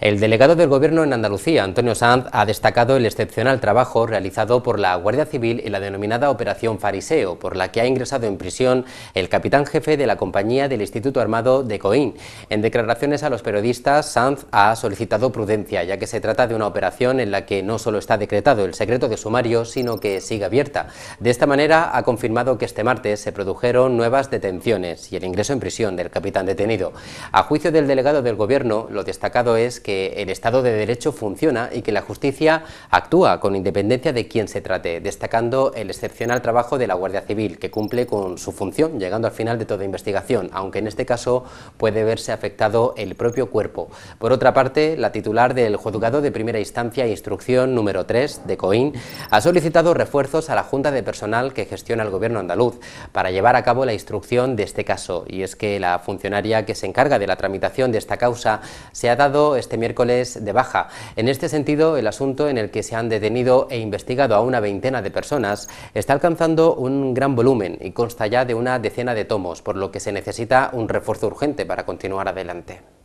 El delegado del Gobierno en Andalucía, Antonio Sanz, ha destacado el excepcional trabajo realizado por la Guardia Civil en la denominada Operación Fariseo, por la que ha ingresado en prisión el capitán jefe de la compañía del Instituto Armado de Coín. En declaraciones a los periodistas, Sanz ha solicitado prudencia, ya que se trata de una operación en la que no solo está decretado el secreto de sumario, sino que sigue abierta. De esta manera, ha confirmado que este martes se produjeron nuevas detenciones y el ingreso en prisión del capitán detenido. A juicio del delegado del Gobierno, lo destacado es que que el Estado de Derecho funciona y que la justicia actúa con independencia de quién se trate, destacando el excepcional trabajo de la Guardia Civil, que cumple con su función, llegando al final de toda investigación, aunque en este caso puede verse afectado el propio cuerpo. Por otra parte, la titular del Juzgado de Primera Instancia e Instrucción número 3 de Coín ha solicitado refuerzos a la Junta de Personal que gestiona el Gobierno andaluz para llevar a cabo la instrucción de este caso, y es que la funcionaria que se encarga de la tramitación de esta causa se ha dado este miércoles de baja. En este sentido, el asunto en el que se han detenido e investigado a una veintena de personas está alcanzando un gran volumen y consta ya de una decena de tomos, por lo que se necesita un refuerzo urgente para continuar adelante.